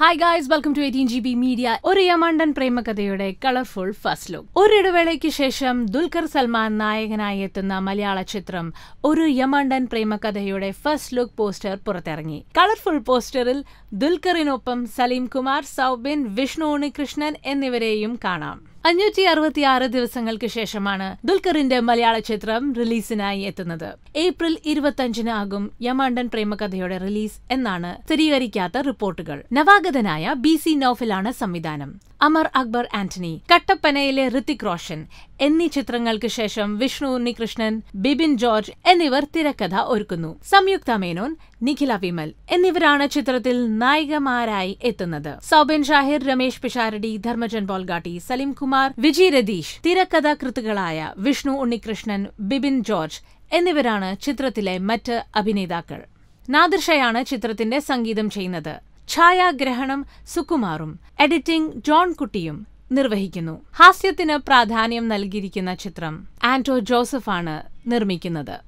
hi guys welcome to eighteen G B media ഒരു യമണ്ടൻ പ്രേമകഥയുടെ കളർഫുൾ ഫസ്റ്റ് ലുക്ക് ഒരിടവേളയ്ക്ക് ശേഷം ദുൽഖർ സൽമാൻ നായകനായി എത്തുന്ന മലയാള ചിത്രം ഒരു യമണ്ടൻ പ്രേമകഥയുടെ ഫസ്റ്റ് ലുക്ക് പോസ്റ്റർ പുറത്തിറങ്ങി കളർഫുൾ പോസ്റ്ററിൽ ദുൽഖറിനൊപ്പം സലീം കുമാർ സൗബിൻ വിഷ്ണു ഉണ്ണികൃഷ്ണൻ എന്നിവരെയും കാണാം അഞ്ഞൂറ്റി ആറ് ദിവസങ്ങൾക്ക് ശേഷമാണ് ദുൽഖറിന്റെ മലയാള ചിത്രം റിലീസിനായി എത്തുന്നത് ഏപ്രിൽ ഇരുപത്തിയഞ്ചിന് ആകും യമണ്ടൻ പ്രേമകഥയുടെ റിലീസ് എന്നാണ് സ്ഥിരീകരിക്കാത്ത റിപ്പോർട്ടുകൾ നവാഗതനായ ബി സി നോഫിലാണ് സംവിധാനം അമർ അക്ബർ ആന്റണി കട്ടപ്പനയിലെ ഋതിക് റോഷൻ എന്നീ ചിത്രങ്ങൾക്ക് ശേഷം വിഷ്ണു ഉണ്ണികൃഷ്ണൻ ബിബിൻ ജോർജ് എന്നിവർ തിരക്കഥ ഒരുക്കുന്നു സംയുക്ത മേനോൻ നിഖില വിമൽ എന്നിവരാണ് ചിത്രത്തിൽ നായികമാരായി എത്തുന്നത് സൗബിൻ ഷാഹിർ രമേശ് പിഷാരടി ധർമ്മജൻ ബോൾഗാട്ടി സലിം കുമാർ വിജി രതീഷ് തിരക്കഥാ കൃത്തുക്കളായ വിഷ്ണു ഉണ്ണികൃഷ്ണൻ ബിബിൻ ജോർജ് എന്നിവരാണ് ചിത്രത്തിലെ മറ്റ് അഭിനേതാക്കൾ നാദിർഷയാണ് ചിത്രത്തിന്റെ സംഗീതം ചെയ്യുന്നത് ഛായാഗ്രഹണം സുകുമാറും എഡിറ്റിംഗ് ജോൺ കുട്ടിയും നിർവഹിക്കുന്നു ഹാസ്യത്തിന് പ്രാധാന്യം നൽകിയിരിക്കുന്ന ചിത്രം ആന്റോ ജോസഫാണ് നിർമ്മിക്കുന്നത്